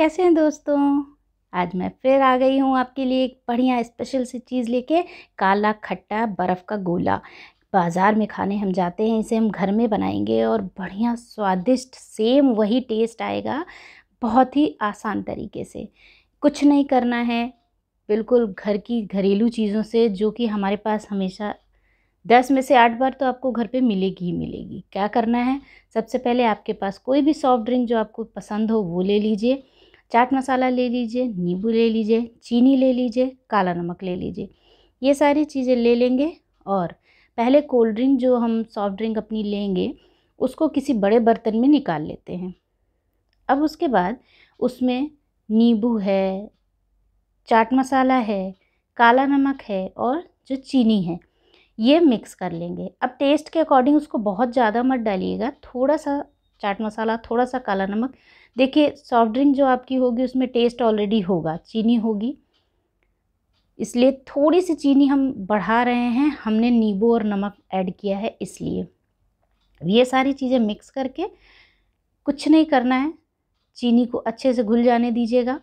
कैसे हैं दोस्तों आज मैं फिर आ गई हूँ आपके लिए एक बढ़िया स्पेशल सी चीज़ लेके काला खट्टा बर्फ़ का गोला बाज़ार में खाने हम जाते हैं इसे हम घर में बनाएंगे और बढ़िया स्वादिष्ट सेम वही टेस्ट आएगा बहुत ही आसान तरीके से कुछ नहीं करना है बिल्कुल घर की घरेलू चीज़ों से जो कि हमारे पास हमेशा दस में से आठ बार तो आपको घर पे मिलेगी ही मिलेगी क्या करना है सबसे पहले आपके पास कोई भी सॉफ्ट ड्रिंक जो आपको पसंद हो वो ले लीजिए चाट मसाला ले लीजिए नींबू ले लीजिए चीनी ले लीजिए काला नमक ले लीजिए ये सारी चीज़ें ले लेंगे और पहले कोल्ड ड्रिंक जो हम सॉफ्ट ड्रिंक अपनी लेंगे उसको किसी बड़े बर्तन में निकाल लेते हैं अब उसके बाद उसमें नींबू है चाट मसाला है काला नमक है और जो चीनी है ये मिक्स कर लेंगे अब टेस्ट के अकॉर्डिंग उसको बहुत ज़्यादा मत डालिएगा थोड़ा सा चाट मसाला थोड़ा सा काला नमक देखिए सॉफ्ट ड्रिंक जो आपकी होगी उसमें टेस्ट ऑलरेडी होगा चीनी होगी इसलिए थोड़ी सी चीनी हम बढ़ा रहे हैं हमने नींबू और नमक ऐड किया है इसलिए ये सारी चीज़ें मिक्स करके कुछ नहीं करना है चीनी को अच्छे से घुल जाने दीजिएगा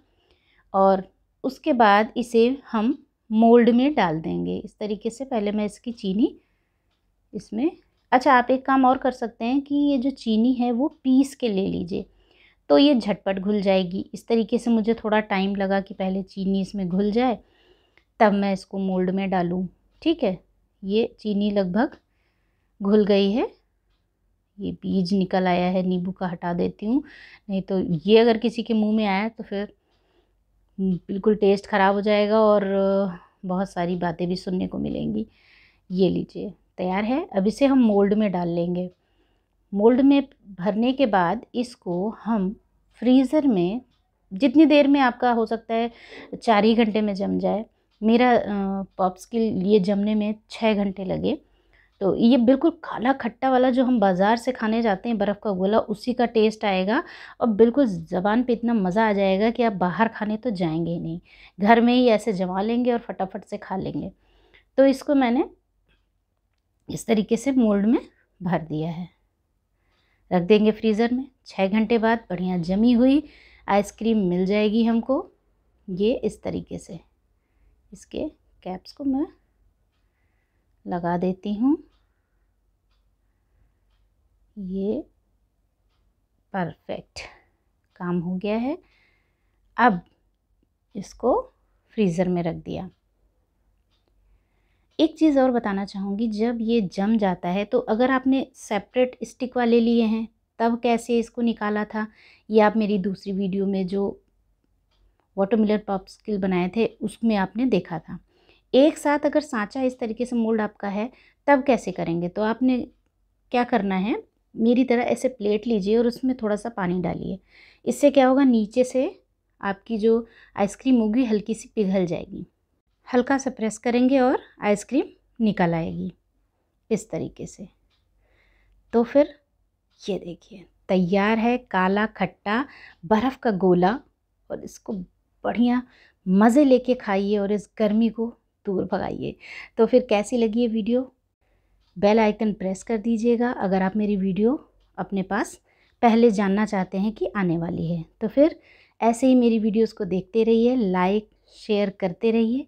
और उसके बाद इसे हम मोल्ड में डाल देंगे इस तरीके से पहले मैं इसकी चीनी इसमें अच्छा आप एक काम और कर सकते हैं कि ये जो चीनी है वो पीस के ले लीजिए तो ये झटपट घुल जाएगी इस तरीके से मुझे थोड़ा टाइम लगा कि पहले चीनी इसमें घुल जाए तब मैं इसको मोल्ड में डालूँ ठीक है ये चीनी लगभग घुल गई है ये बीज निकल आया है नींबू का हटा देती हूँ नहीं तो ये अगर किसी के मुंह में आया तो फिर बिल्कुल टेस्ट ख़राब हो जाएगा और बहुत सारी बातें भी सुनने को मिलेंगी ये लीजिए तैयार है अब इसे हम मोल्ड में डाल लेंगे मोल्ड में भरने के बाद इसको हम फ्रीज़र में जितनी देर में आपका हो सकता है चार ही घंटे में जम जाए मेरा पॉप्स के लिए जमने में छः घंटे लगे तो ये बिल्कुल काला खट्टा वाला जो हम बाज़ार से खाने जाते हैं बर्फ़ का गोला उसी का टेस्ट आएगा और बिल्कुल ज़बान पे इतना मज़ा आ जाएगा कि आप बाहर खाने तो जाएंगे ही नहीं घर में ही ऐसे जमा लेंगे और फटाफट से खा लेंगे तो इसको मैंने इस तरीके से मोल्ड में भर दिया है रख देंगे फ्रीज़र में छः घंटे बाद बढ़िया जमी हुई आइसक्रीम मिल जाएगी हमको ये इस तरीके से इसके कैप्स को मैं लगा देती हूँ ये परफेक्ट काम हो गया है अब इसको फ्रीज़र में रख दिया एक चीज़ और बताना चाहूँगी जब ये जम जाता है तो अगर आपने सेपरेट स्टिक वाले लिए हैं तब कैसे इसको निकाला था ये आप मेरी दूसरी वीडियो में जो वाटरमिलर स्किल बनाए थे उसमें आपने देखा था एक साथ अगर सांचा इस तरीके से मोल्ड आपका है तब कैसे करेंगे तो आपने क्या करना है मेरी तरह ऐसे प्लेट लीजिए और उसमें थोड़ा सा पानी डालिए इससे क्या होगा नीचे से आपकी जो आइसक्रीम होगी हल्की सी पिघल जाएगी हल्का सा प्रेस करेंगे और आइसक्रीम निकल आएगी इस तरीके से तो फिर ये देखिए तैयार है काला खट्टा बर्फ़ का गोला और इसको बढ़िया मज़े लेके खाइए और इस गर्मी को दूर भगाइए तो फिर कैसी लगी ये वीडियो बेल आइकन प्रेस कर दीजिएगा अगर आप मेरी वीडियो अपने पास पहले जानना चाहते हैं कि आने वाली है तो फिर ऐसे ही मेरी वीडियोस को देखते रहिए लाइक शेयर करते रहिए